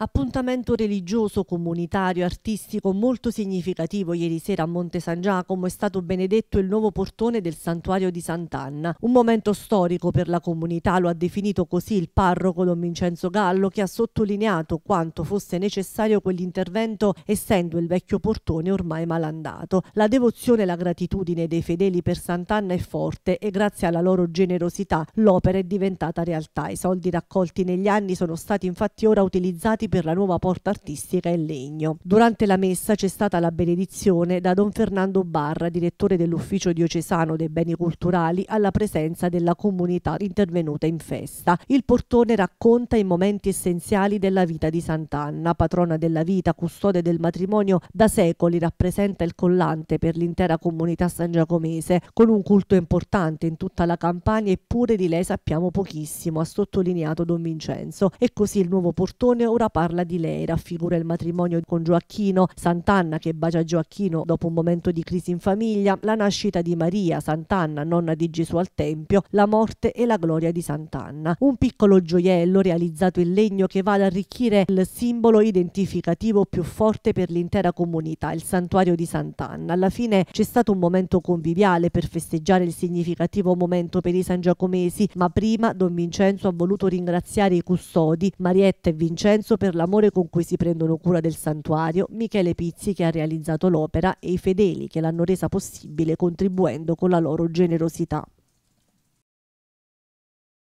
Appuntamento religioso, comunitario, artistico molto significativo ieri sera a Monte San Giacomo è stato benedetto il nuovo portone del santuario di Sant'Anna. Un momento storico per la comunità, lo ha definito così il parroco Don Vincenzo Gallo che ha sottolineato quanto fosse necessario quell'intervento essendo il vecchio portone ormai malandato. La devozione e la gratitudine dei fedeli per Sant'Anna è forte e grazie alla loro generosità l'opera è diventata realtà. I soldi raccolti negli anni sono stati infatti ora utilizzati per la nuova porta artistica in legno. Durante la messa c'è stata la benedizione da Don Fernando Barra, direttore dell'Ufficio diocesano dei beni culturali, alla presenza della comunità intervenuta in festa. Il portone racconta i momenti essenziali della vita di Sant'Anna, patrona della vita, custode del matrimonio, da secoli rappresenta il collante per l'intera comunità san giacomese, con un culto importante in tutta la campagna eppure di lei sappiamo pochissimo, ha sottolineato Don Vincenzo. E così il nuovo portone ora parla di lei, raffigura il matrimonio con Gioacchino, Sant'Anna che bacia Gioacchino dopo un momento di crisi in famiglia, la nascita di Maria, Sant'Anna, nonna di Gesù al Tempio, la morte e la gloria di Sant'Anna. Un piccolo gioiello realizzato in legno che va ad arricchire il simbolo identificativo più forte per l'intera comunità, il santuario di Sant'Anna. Alla fine c'è stato un momento conviviale per festeggiare il significativo momento per i San Giacomesi, ma prima Don Vincenzo ha voluto ringraziare i custodi, Marietta e Vincenzo, per per l'amore con cui si prendono cura del santuario Michele Pizzi che ha realizzato l'opera e i fedeli che l'hanno resa possibile contribuendo con la loro generosità.